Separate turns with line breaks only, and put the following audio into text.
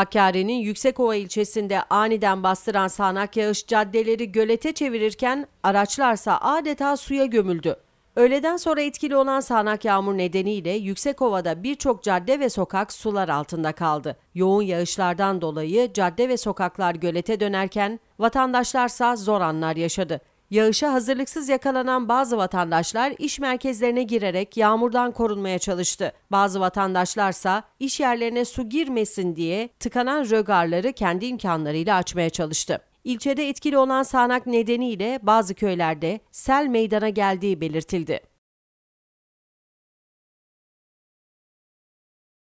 Hakkari'nin Yüksekova ilçesinde aniden bastıran sağanak yağış caddeleri gölete çevirirken araçlarsa adeta suya gömüldü. Öğleden sonra etkili olan sağanak yağmur nedeniyle Yüksekova'da birçok cadde ve sokak sular altında kaldı. Yoğun yağışlardan dolayı cadde ve sokaklar gölete dönerken vatandaşlarsa zor anlar yaşadı. Yağışa hazırlıksız yakalanan bazı vatandaşlar iş merkezlerine girerek yağmurdan korunmaya çalıştı. Bazı vatandaşlarsa iş yerlerine su girmesin diye tıkanan rögarları kendi imkanlarıyla açmaya çalıştı. İlçede etkili olan sağanak nedeniyle bazı köylerde sel meydana
geldiği belirtildi.